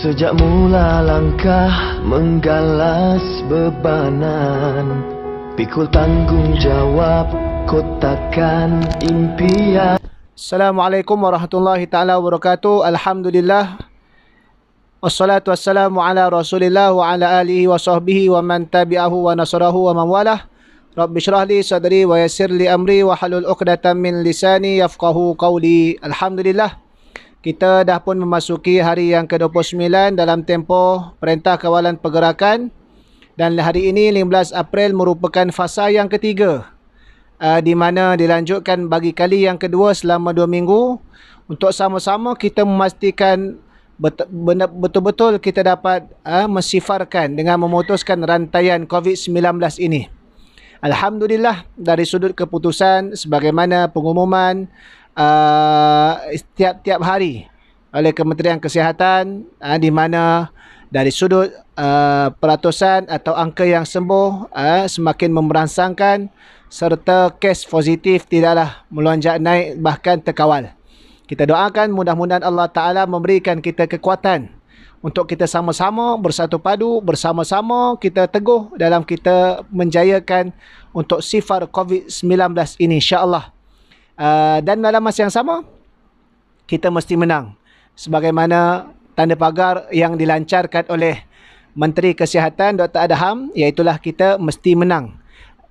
Sejak mula langkah menggalas bebanan Pikul tanggungjawab kotakan impian Assalamualaikum warahmatullahi taala wabarakatuh. Alhamdulillah. Wassalatu wassalamu ala Rasulillah wa ala alihi wa sahbihi wa man tabi'ahu wa nasarahu wa man Rabbi syrah li sadri wa yassir li amri wa halul uqdatan min lisani yafqahu qawli. Alhamdulillah kita dah pun memasuki hari yang ke-29 dalam tempoh Perintah Kawalan Pergerakan dan hari ini 15 April merupakan fasa yang ketiga uh, di mana dilanjutkan bagi kali yang kedua selama dua minggu untuk sama-sama kita memastikan betul-betul kita dapat uh, mensifarkan dengan memutuskan rantaian COVID-19 ini. Alhamdulillah dari sudut keputusan sebagaimana pengumuman Uh, setiap-tiap uh, hari oleh Kementerian Kesihatan uh, di mana dari sudut uh, peratusan atau angka yang sembuh uh, semakin memerangsangkan serta kes positif tidaklah melonjak naik bahkan terkawal. Kita doakan mudah-mudahan Allah Ta'ala memberikan kita kekuatan untuk kita sama-sama bersatu padu, bersama-sama kita teguh dalam kita menjayakan untuk sifar COVID-19 ini insyaAllah. Allah. Uh, dan dalam masa yang sama, kita mesti menang. Sebagaimana tanda pagar yang dilancarkan oleh Menteri Kesihatan Dr. Adham, iaitulah kita mesti menang.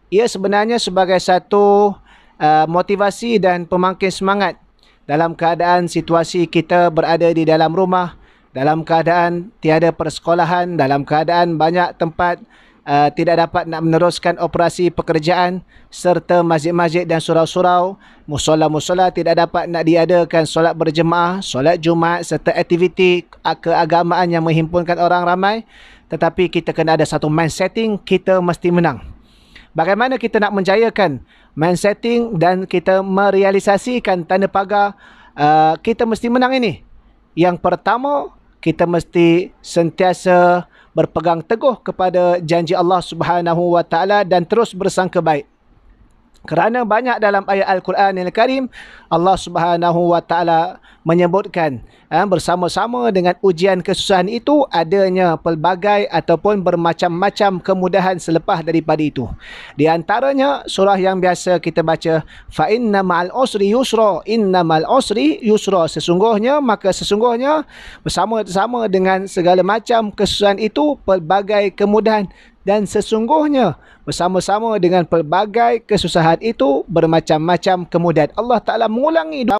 Ia sebenarnya sebagai satu uh, motivasi dan pemangkin semangat dalam keadaan situasi kita berada di dalam rumah, dalam keadaan tiada persekolahan, dalam keadaan banyak tempat uh, tidak dapat nak meneruskan operasi pekerjaan serta masjid-masjid dan surau-surau, musola-musola tidak dapat nak diadakan solat berjemaah, solat Jumaat serta aktiviti keagamaan yang menghimpunkan orang ramai. Tetapi kita kena ada satu mind setting kita mesti menang. Bagaimana kita nak menjayakan setting dan kita merealisasikan tanda pagar uh, kita mesti menang ini? Yang pertama, kita mesti sentiasa berpegang teguh kepada janji Allah Subhanahu wa taala dan terus bersangka baik. Kerana banyak dalam ayat Al-Quran yang karim Allah subhanahu wa ta'ala menyebutkan eh, bersama-sama dengan ujian kesusahan itu adanya pelbagai ataupun bermacam-macam kemudahan selepas daripada itu. Di antaranya surah yang biasa kita baca fa inna ma'al usri yusra inna ma'al usri yusra sesungguhnya maka sesungguhnya bersama-sama dengan segala macam kesusahan itu pelbagai kemudahan dan sesungguhnya bersama-sama dengan pelbagai kesusahan itu bermacam-macam kemudahan. Allah Ta'ala mengulangi dua,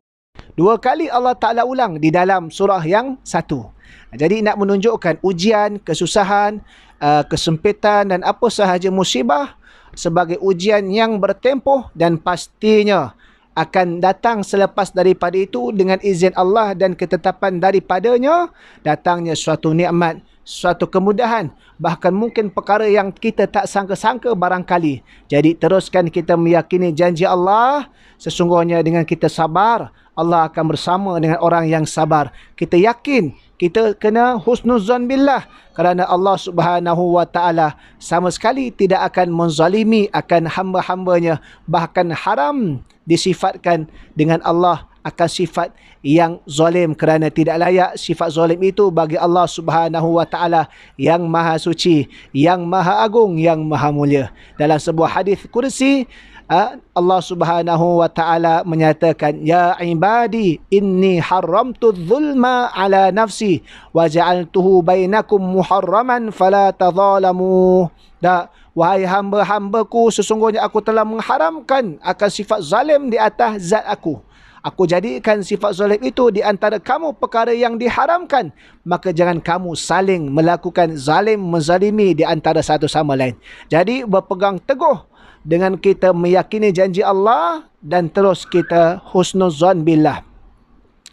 dua kali Allah Ta'ala ulang di dalam surah yang satu. Jadi nak menunjukkan ujian, kesusahan, uh, kesempitan dan apa sahaja musibah sebagai ujian yang bertempuh dan pastinya akan datang selepas daripada itu dengan izin Allah dan ketetapan daripadanya datangnya suatu nikmat suatu kemudahan bahkan mungkin perkara yang kita tak sangka-sangka barangkali jadi teruskan kita meyakini janji Allah sesungguhnya dengan kita sabar Allah akan bersama dengan orang yang sabar kita yakin kita kena husnuzan billah kerana Allah Subhanahu wa taala sama sekali tidak akan menzalimi akan hamba-hambanya bahkan haram disifatkan dengan Allah akan sifat yang zalim kerana tidak layak sifat zalim itu bagi Allah Subhanahu wa taala yang maha suci yang maha agung yang maha mulia dalam sebuah hadis kursi ah, Allah Subhanahu wa taala menyatakan ya ibadi inni haramtu dzulma ala nafsi wa ja'altuhu bainakum muharraman fala tadzalamu dak wahai hamba-hambaku sesungguhnya aku telah mengharamkan akan sifat zalim di atas zat aku Aku jadikan sifat zalim itu di antara kamu perkara yang diharamkan. Maka jangan kamu saling melakukan zalim menzalimi di antara satu sama lain. Jadi berpegang teguh dengan kita meyakini janji Allah dan terus kita husnuzan billah.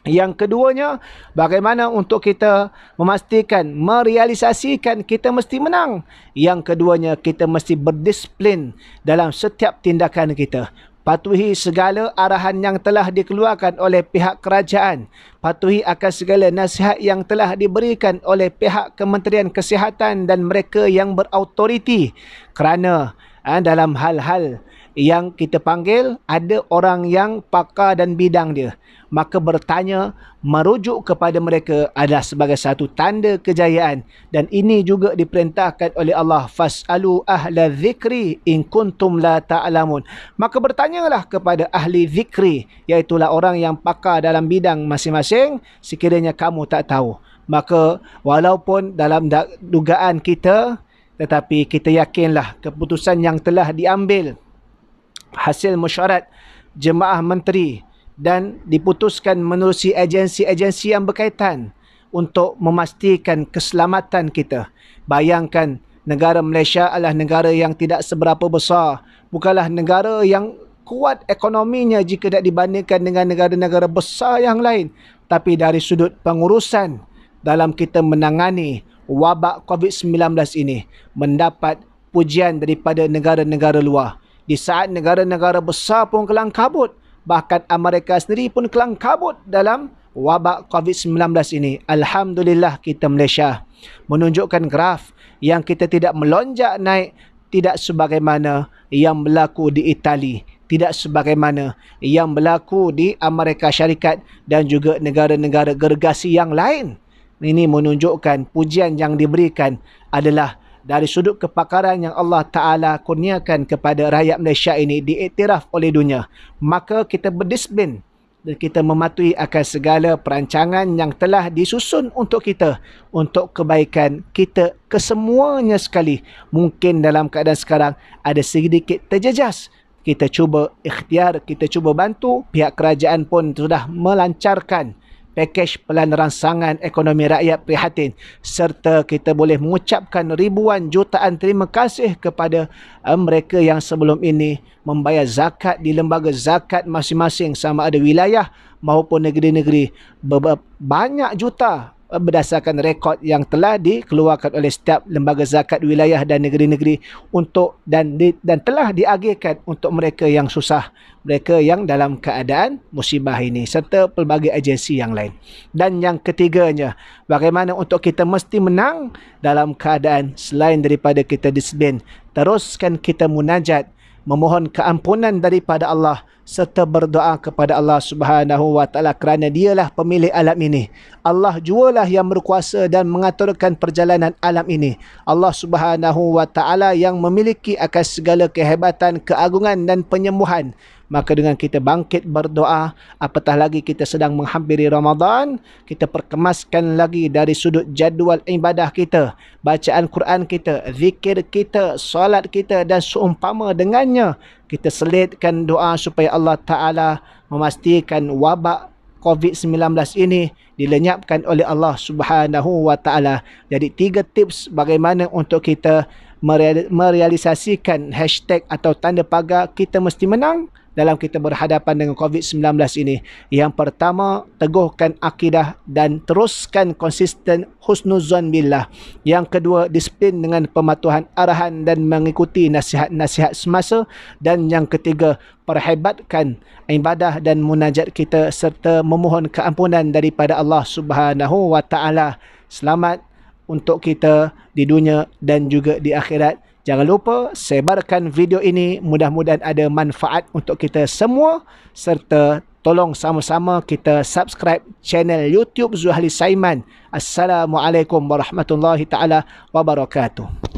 Yang keduanya, bagaimana untuk kita memastikan, merealisasikan kita mesti menang. Yang keduanya, kita mesti berdisiplin dalam setiap tindakan kita patuhi segala arahan yang telah dikeluarkan oleh pihak kerajaan, patuhi akan segala nasihat yang telah diberikan oleh pihak Kementerian Kesihatan dan mereka yang berautoriti kerana eh, dalam hal-hal yang kita panggil ada orang yang pakar dan bidang dia. Maka bertanya, merujuk kepada mereka adalah sebagai satu tanda kejayaan. Dan ini juga diperintahkan oleh Allah. Fas'alu ahla zikri in kuntum la ta'alamun. Maka bertanyalah kepada ahli zikri, iaitulah orang yang pakar dalam bidang masing-masing, sekiranya kamu tak tahu. Maka walaupun dalam dugaan kita, tetapi kita yakinlah keputusan yang telah diambil hasil mesyuarat jemaah menteri dan diputuskan menerusi agensi-agensi yang berkaitan untuk memastikan keselamatan kita. Bayangkan negara Malaysia adalah negara yang tidak seberapa besar, bukanlah negara yang kuat ekonominya jika tidak dibandingkan dengan negara-negara besar yang lain. Tapi dari sudut pengurusan dalam kita menangani wabak COVID-19 ini mendapat pujian daripada negara-negara luar di saat negara-negara besar pun kelang kabut bahkan Amerika sendiri pun kelang kabut dalam wabak COVID-19 ini. Alhamdulillah kita Malaysia menunjukkan graf yang kita tidak melonjak naik tidak sebagaimana yang berlaku di Itali, tidak sebagaimana yang berlaku di Amerika Syarikat dan juga negara-negara gergasi yang lain. Ini menunjukkan pujian yang diberikan adalah dari sudut kepakaran yang Allah Ta'ala kurniakan kepada rakyat Malaysia ini diiktiraf oleh dunia. Maka kita berdisiplin dan kita mematuhi akan segala perancangan yang telah disusun untuk kita untuk kebaikan kita kesemuanya sekali. Mungkin dalam keadaan sekarang ada sedikit terjejas kita cuba ikhtiar, kita cuba bantu, pihak kerajaan pun sudah melancarkan pakej pelan rangsangan ekonomi rakyat prihatin serta kita boleh mengucapkan ribuan jutaan terima kasih kepada eh, mereka yang sebelum ini membayar zakat di lembaga zakat masing-masing sama ada wilayah maupun negeri-negeri banyak juta Eh, berdasarkan rekod yang telah dikeluarkan oleh setiap lembaga zakat wilayah dan negeri-negeri untuk dan di, dan telah diagihkan untuk mereka yang susah, mereka yang dalam keadaan musibah ini serta pelbagai agensi yang lain. Dan yang ketiganya, bagaimana untuk kita mesti menang dalam keadaan selain daripada kita disiplin, teruskan kita munajat memohon keampunan daripada Allah serta berdoa kepada Allah Subhanahu wa taala kerana dialah pemilik alam ini. Allah jualah yang berkuasa dan mengaturkan perjalanan alam ini. Allah Subhanahu wa taala yang memiliki akan segala kehebatan, keagungan dan penyembuhan maka dengan kita bangkit berdoa apatah lagi kita sedang menghampiri Ramadan kita perkemaskan lagi dari sudut jadual ibadah kita bacaan Quran kita zikir kita solat kita dan seumpama dengannya kita selitkan doa supaya Allah taala memastikan wabak COVID-19 ini dilenyapkan oleh Allah Subhanahu wa Jadi tiga tips bagaimana untuk kita merealisasikan hashtag atau tanda pagar kita mesti menang dalam kita berhadapan dengan COVID-19 ini. Yang pertama, teguhkan akidah dan teruskan konsisten husnuzan billah. Yang kedua, disiplin dengan pematuhan arahan dan mengikuti nasihat-nasihat semasa. Dan yang ketiga, perhebatkan ibadah dan munajat kita serta memohon keampunan daripada Allah Subhanahu wa Selamat untuk kita di dunia dan juga di akhirat. Jangan lupa sebarkan video ini mudah-mudahan ada manfaat untuk kita semua serta tolong sama-sama kita subscribe channel YouTube Zuhali Saiman. Assalamualaikum warahmatullahi taala wabarakatuh.